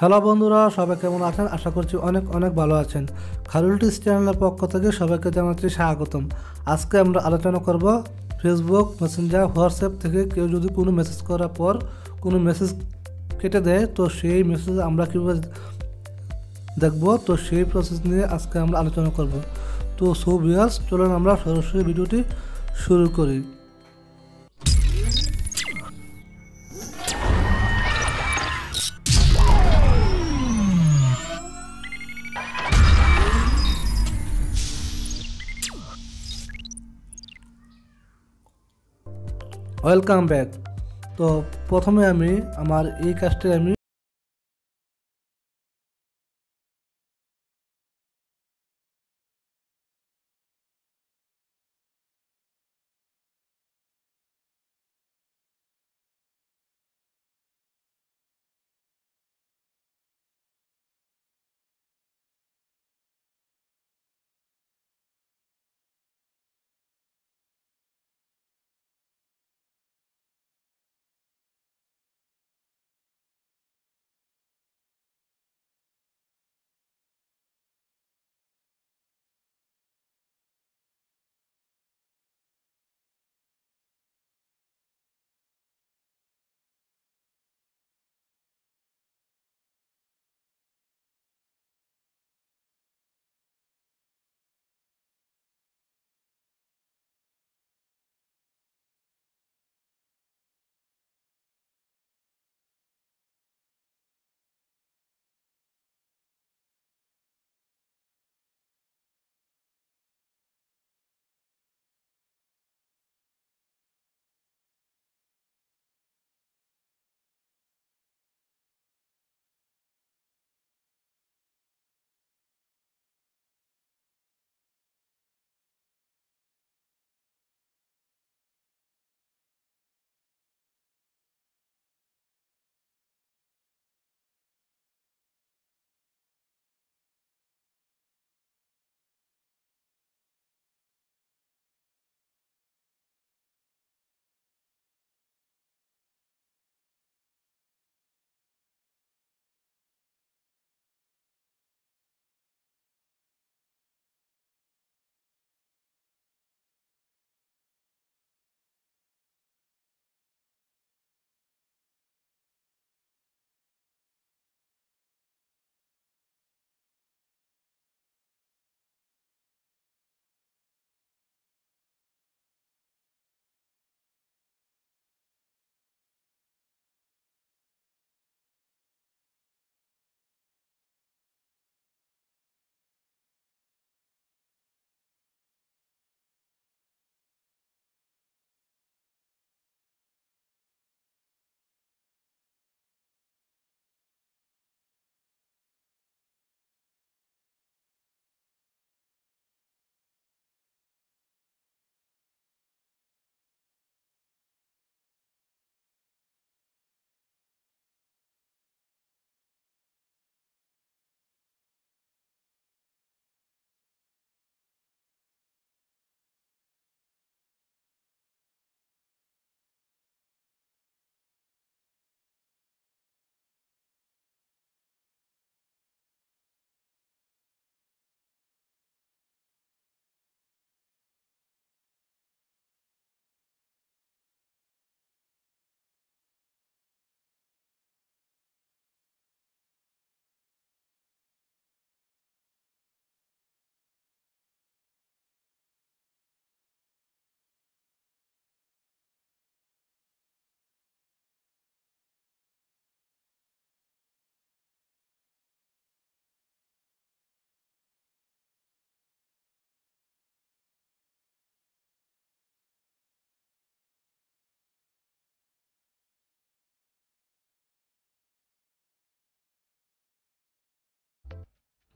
hello বন্ধুরা সবাই কেমন আছেন আশা করছি অনেক অনেক ভালো আছেন টিস চ্যানেলের পক্ষ থেকে সবাইকে জানাচ্ছি স্বাগতম আজকে আমরা আলোচনা করব ফেসবুক মেসেঞ্জার হোয়াটসঅ্যাপ থেকে কেউ যদি কোনো মেসেজ করার পর কোনো মেসেজ কেটে দেয় তো সেই মেসেজ আমরা কীভাবে দেখব তো সেই প্রসেস নিয়ে আজকে আমরা আলোচনা করব তো সো বিয়াস চলুন আমরা সরাসরি ভিডিওটি শুরু করি वेलकम बैक तो প্রথমে আমি আমার এই কাস্টে আমি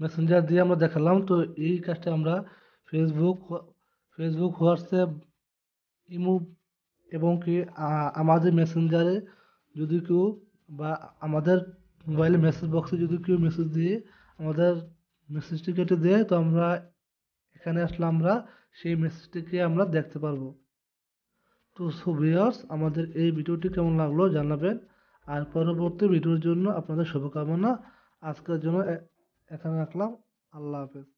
মেসেঞ্জার দিয়ে আমরা দেখালাম তো এই কাজটা আমরা ফেসবুক ফেসবুক হোয়াটসঅ্যাপ ইমো এবং কি আমাদের মেসেঞ্জারে যদি কেউ বা আমাদের মোবাইলে মেসেজ বক্সে যদি কেউ মেসেজ দিয়ে আমাদের মেসেজটি কেটে দেয় তো আমরা এখানে আসলে আমরা সেই মেসেজটিকে আমরা দেখতে পারবো তো সো আমাদের এই ভিডিওটি কেমন লাগলো জানাবেন আর পরবর্তী ভিডিওর জন্য আপনাদের শুভকামনা আজকের জন্য اثنين اطلب الله بيض